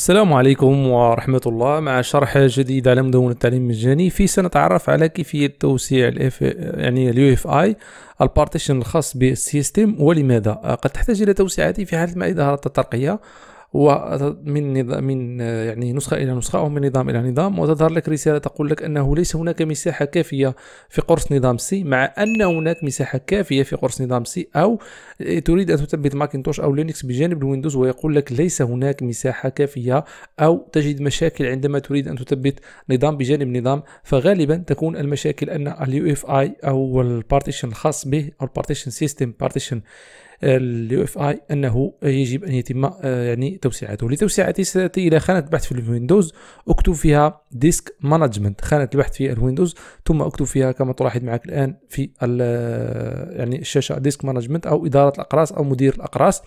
السلام عليكم ورحمة الله مع شرح جديد على مدونة التعليم المجاني في سنتعرف على كيفية توسيع الاف يعني اليو اف اي البارتيشن الخاص بالسيستم ولماذا قد تحتاج إلى توسيعاته في حالة ما إذا أردت الترقية ومن نظام من آه، يعني نسخة إلى نسخة أو من نظام إلى نظام وتظهر لك رسالة تقول لك أنه ليس هناك مساحة كافية في قرص نظام سي مع أن هناك مساحة كافية في قرص نظام سي أو آه، تريد أن تثبت ماكنتوش أو لينكس بجانب الويندوز ويقول لك ليس هناك مساحة كافية أو تجد مشاكل عندما تريد أن تثبت نظام بجانب نظام فغالبا تكون المشاكل أن اليو اف اي أو البارتيشن الخاص به أو البارتيشن سيستم بارتيشن اليو اف اي انه يجب ان يتم آه، يعني توسعته لتوسعته ساتي الى خانه البحث في الويندوز اكتب فيها ديسك مانجمنت خانه البحث في الويندوز ثم اكتب فيها كما تلاحظ معك الان في آه، يعني الشاشه ديسك مانجمنت او اداره الاقراص او مدير الاقراص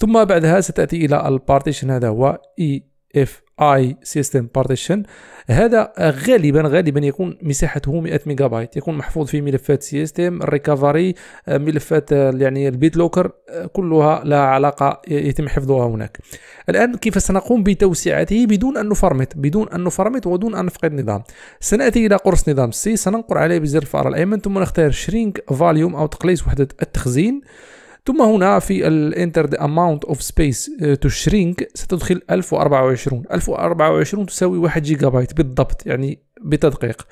ثم بعدها ستاتي الى البارتيشن هذا هو اي اف اي سيستم بارتيشن هذا غالبا غالبا يكون مساحته 100 ميجا بايت يكون محفوظ في ملفات سيستم الريكفري آه، ملفات آه، يعني البيت لوكر آه، كلها لها علاقه يتم حفظها هناك الان كيف سنقوم بتوسعته بدون ان نفرمت بدون ان نفرمت ودون ان نفقد النظام سناتي الى قرص نظام سي سننقر عليه بزر الفار الايمن ثم نختار شرينك فاليوم او تقليص وحده التخزين ثم هنا في الانتر ذا اماونت اوف سبيس تو شرينك ستدخل 1024 1024 تساوي 1 جيجا بايت بالضبط يعني بتدقيق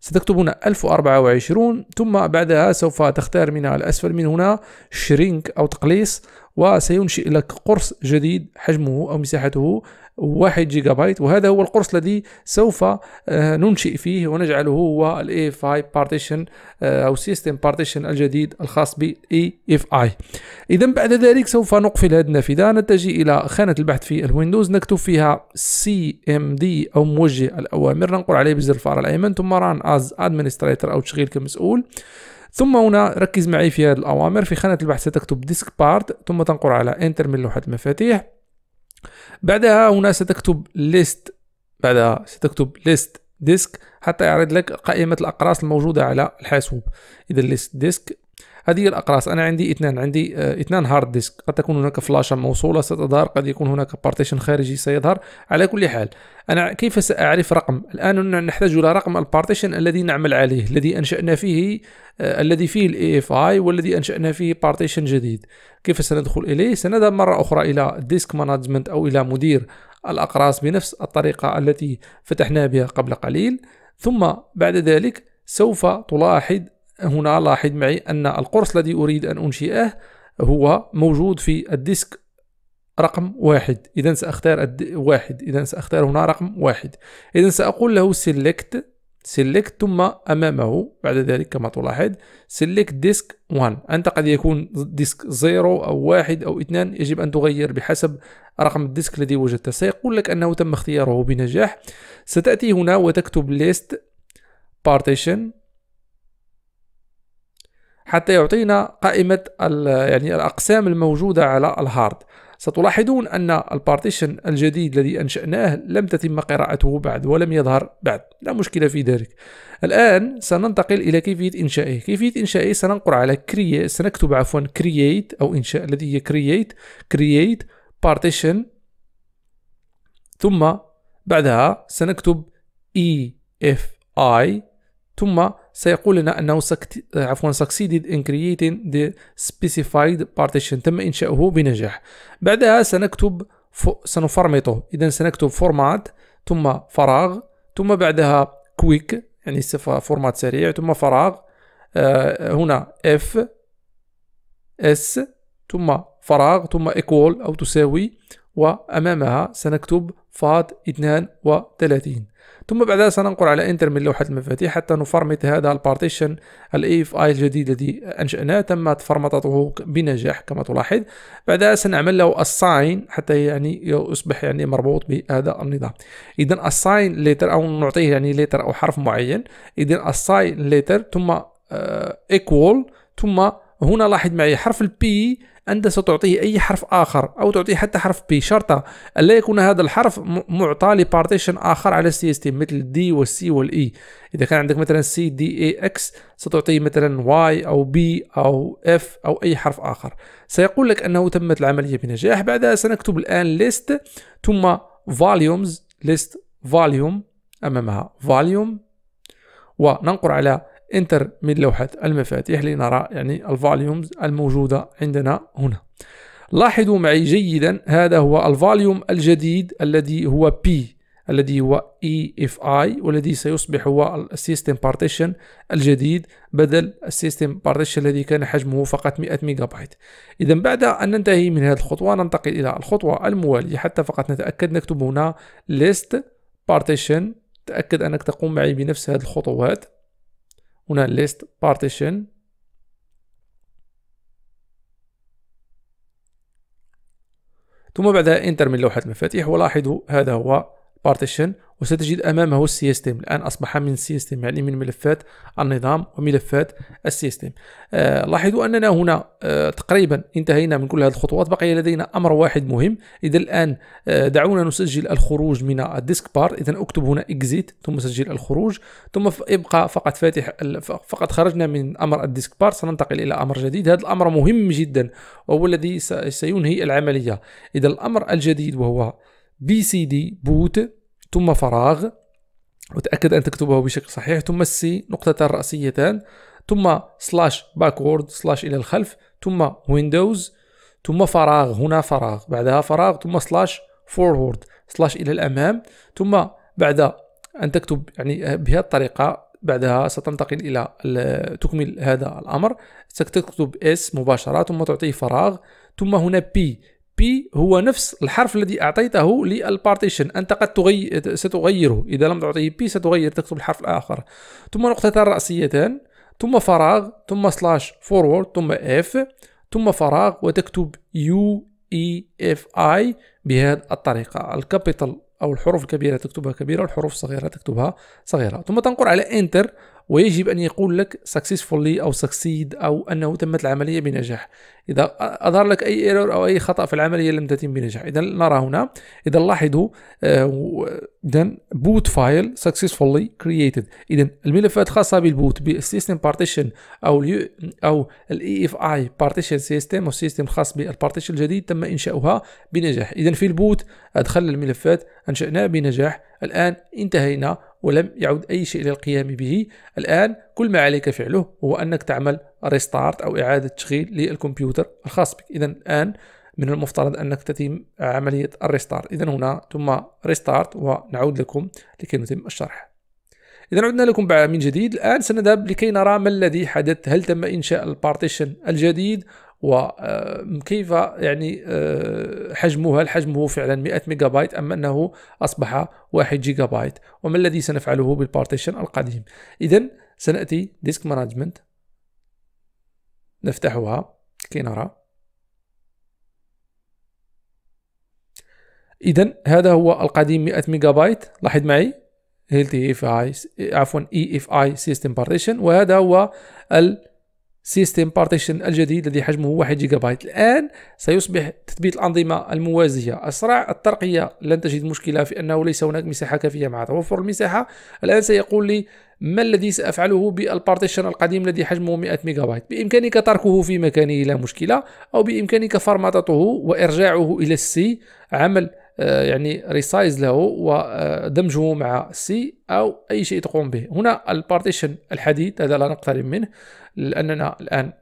ستكتب هنا 1024 ثم بعدها سوف تختار من الأسفل من هنا شرينك أو تقليص وسينشئ لك قرص جديد حجمه أو مساحته 1 جيجا بايت وهذا هو القرص الذي سوف آه، ننشئ فيه ونجعله هو الاي اف اي بارتيشن او سيستم بارتيشن الجديد الخاص بالاي اف اي اذا بعد ذلك سوف نقفل هذه النافذه نتجه الى خانه البحث في الويندوز نكتب فيها سي ام دي او موجه الاوامر ننقر عليه بزر الفار الايمن ثم ران از ادمنستريتور او تشغيل كمسؤول ثم هنا ركز معي في هذه الأوامر في خانة البحث ستكتب ديسك بارت ثم تنقر على انتر من لوحة المفاتيح بعدها هنا ستكتب list بعدها ستكتب list ديسك حتى يعرض لك قائمة الأقراص الموجودة على الحاسوب إذا list disk هذه الأقراص أنا عندي اثنان عندي آه، اثنان هارد ديسك قد تكون هناك فلاشة موصولة ستظهر قد يكون هناك بارتيشن خارجي سيظهر على كل حال أنا كيف سأعرف رقم الآن نحتاج إلى رقم البارتيشن الذي نعمل عليه الذي أنشأنا فيه آه، الذي فيه الاي اف اي والذي انشانا فيه بارتيشن جديد كيف سندخل اليه سنذهب مره اخرى الى ديسك مانجمنت او الى مدير الاقراص بنفس الطريقه التي فتحنا بها قبل قليل ثم بعد ذلك سوف تلاحظ هنا لاحظ معي أن القرص الذي أريد أن أنشئه هو موجود في الديسك رقم واحد إذا سأختار واحد إذا سأختار هنا رقم واحد إذا سأقول له select select ثم أمامه بعد ذلك كما تلاحظ select disk 1 أنت قد يكون ديسك 0 أو 1 أو 2 يجب أن تغير بحسب رقم الديسك الذي وجدته سيقول لك أنه تم اختياره بنجاح ستأتي هنا وتكتب list partition حتى يعطينا قائمة يعني الأقسام الموجودة على الهارد ستلاحظون أن البارتيشن الجديد الذي أنشأناه لم تتم قراءته بعد ولم يظهر بعد لا مشكلة في ذلك الآن سننتقل إلى كيفية إنشائه كيفية إنشائه سننقر على create سنكتب عفوا create أو إنشاء الذي هي create create partition ثم بعدها سنكتب e f i ثم سيقول لنا أنه آه، عفوا succeeded in creating the specified partition تم إنشاؤه بنجاح بعدها سنكتب سنفرمطه إذا سنكتب فورمات ثم فراغ ثم بعدها كويك يعني فورمات سريع ثم فراغ آه، هنا اف اس ثم فراغ ثم ايكول او تساوي وأمامها سنكتب فاض 32 ثم بعدها سننقر على انتر من لوحة المفاتيح حتى نفرمت هذا البارتيشن الاي اف اي الجديد الذي انشأناه تمت فرمطته بنجاح كما تلاحظ بعدها سنعمل له الساين حتى يعني يصبح يعني مربوط بهذا النظام اذا الساين ليتر او نعطيه يعني ليتر او حرف معين اذا الساين ليتر ثم ايكوال آه، ثم هنا لاحظ معي حرف البي أنت ستعطيه أي حرف آخر أو تعطيه حتى حرف بي شرط ألا يكون هذا الحرف معطى لبارتيشن آخر على السي اس تي مثل دي والسي والإي e. إذا كان عندك مثلا سي دي اي اكس ستعطيه مثلا واي أو بي أو اف أو أي حرف آخر سيقول لك أنه تمت العملية بنجاح بعدها سنكتب الآن ليست ثم فاليومز ليست فاليوم أمامها فاليوم وننقر على انتر من لوحة المفاتيح لنرى يعني الفوليومز الموجودة عندنا هنا لاحظوا معي جيدا هذا هو الفوليوم الجديد الذي هو P الذي هو EFI والذي سيصبح هو السيستم بارتيشن الجديد بدل السيستم بارتيشن الذي كان حجمه فقط 100 ميجا بايت إذا بعد أن ننتهي من هذه الخطوة ننتقل إلى الخطوة الموالية حتى فقط نتأكد نكتب هنا ليست بارتيشن تأكد أنك تقوم معي بنفس هذه الخطوات una list partition ثم بعدها انتر من لوحة المفاتيح ولاحظوا هذا هو بارتيشن وستجد أمامه السيستم الآن أصبح من السيستم يعني من ملفات النظام وملفات السيستم آه لاحظوا أننا هنا آه تقريبا انتهينا من كل هذه الخطوات بقي لدينا أمر واحد مهم إذا الآن آه دعونا نسجل الخروج من الديسك بار إذا أكتب هنا إكزيت ثم سجل الخروج ثم يبقى فقط فاتح فقط خرجنا من أمر الديسك بار سننتقل إلى أمر جديد هذا الأمر مهم جدا وهو الذي سينهي العملية إذا الأمر الجديد وهو بي سي دي بوت ثم فراغ وتأكد أن تكتبه بشكل صحيح ثم السي نقطتان رأسيتان ثم سلاش باكورد سلاش إلى الخلف ثم ويندوز ثم فراغ هنا فراغ بعدها فراغ ثم سلاش فورورد سلاش إلى الأمام ثم بعد أن تكتب يعني بهذه الطريقة بعدها ستنتقل إلى تكمل هذا الأمر ستكتب اس مباشرة ثم تعطيه فراغ ثم هنا بي بي هو نفس الحرف الذي أعطيته للبارتيشن أنت قد تغي... ستغيره إذا لم تعطيه بي ستغير تكتب الحرف الآخر ثم نقطتان رأسيتان ثم فراغ ثم سلاش فورورد ثم اف ثم فراغ وتكتب يو اي اف اي بهذه الطريقة الكابيتال أو الحروف الكبيرة تكتبها كبيرة والحروف الصغيرة تكتبها صغيرة ثم تنقر على انتر ويجب أن يقول لك successfully أو succeed أو أنه تمت العملية بنجاح إذا أظهر لك أي ايرور أو أي خطأ في العملية لم تتم بنجاح إذا نرى هنا إذا لاحظوا آه، إذا boot file successfully created إذا الملفات خاصة بالبوت بالسيستم partition أو الـ أو ال EFI partition system أو سيستم خاص بالبارتيشن الجديد تم إنشاؤها بنجاح إذا في البوت أدخل الملفات أنشأناه بنجاح الآن انتهينا ولم يعد أي شيء للقيام به الآن كل ما عليك فعله هو أنك تعمل ريستارت أو إعادة تشغيل للكمبيوتر الخاص بك إذا الآن من المفترض أنك تتم عملية الريستارت إذا هنا ثم ريستارت ونعود لكم لكي نتم الشرح إذا عدنا لكم من جديد الآن سنذهب لكي نرى ما الذي حدث هل تم إنشاء البارتيشن الجديد وكيف آه، يعني آه، حجمها هل حجمه فعلا 100 ميجا بايت أم أنه أصبح 1 جيجا بايت وما الذي سنفعله بالبارتيشن القديم إذا سنأتي ديسك مانجمنت نفتحها كي نرى اذا هذا هو القديم 100 ميجا بايت لاحظ معي هيلتي اف اي عفوا اي اف اي سيستم بارتيشن وهذا هو ال سيستم بارتيشن الجديد الذي حجمه 1 جيجا بايت الآن سيصبح تثبيت الأنظمة الموازية أسرع الترقية لن تجد مشكلة في أنه ليس هناك مساحة كافية مع توفر المساحة الآن سيقول لي ما الذي سأفعله بالبارتيشن القديم الذي حجمه 100 ميجا بايت بإمكانك تركه في مكانه لا مشكلة أو بإمكانك فرمطته وإرجاعه إلى السي عمل آه، يعني ريسايز له ودمجه آه، مع سي او اي شيء تقوم به هنا البارتيشن الحديث هذا لا نقترب منه لاننا الان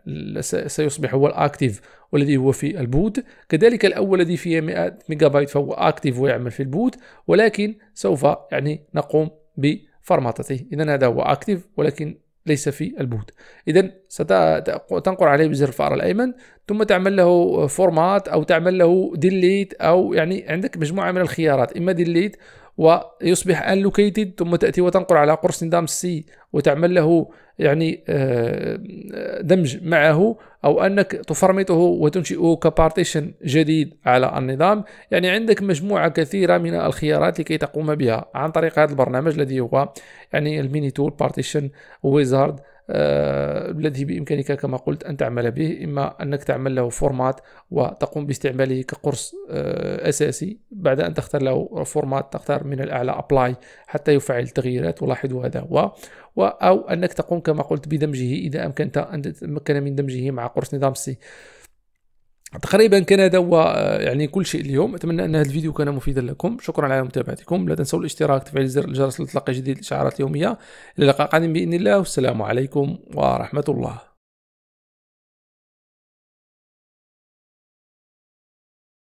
سيصبح هو الاكتيف والذي هو في البوت كذلك الاول الذي فيه 100 ميجا بايت فهو اكتيف ويعمل في البوت ولكن سوف يعني نقوم بفرمطته اذا هذا هو اكتيف ولكن ليس في البوت اذا ستنقر عليه بزر الفأر الايمن ثم تعمل له فورمات او تعمل له ديليت او يعني عندك مجموعه من الخيارات اما ديليت ويصبح انلوكيتد ثم تاتي وتنقر على قرص نظام سي وتعمل له يعني آه، آه، دمج معه أو أنك تفرمطه وتنشئه كبارتيشن جديد على النظام يعني عندك مجموعة كثيرة من الخيارات لكي تقوم بها عن طريق هذا البرنامج الذي هو يعني الميني تول بارتيشن ويزارد الذي بإمكانك كما قلت أن تعمل به إما أنك تعمل له فورمات وتقوم باستعماله كقرص آه، أساسي بعد أن تختار له فورمات تختار من الأعلى أبلاي حتى يفعل التغييرات ولاحظوا هذا هو أو أنك تقوم كما قلت بدمجه إذا أمكنت أن تتمكن من دمجه مع قرص نظام سي تقريبا كان هذا هو آه، يعني كل شيء اليوم اتمنى ان هذا الفيديو كان مفيدا لكم شكرا على متابعتكم لا تنسوا الاشتراك تفعيل زر الجرس لتلقى جديد الاشعارات اليوميه الى اللقاء القادم باذن الله والسلام عليكم ورحمه الله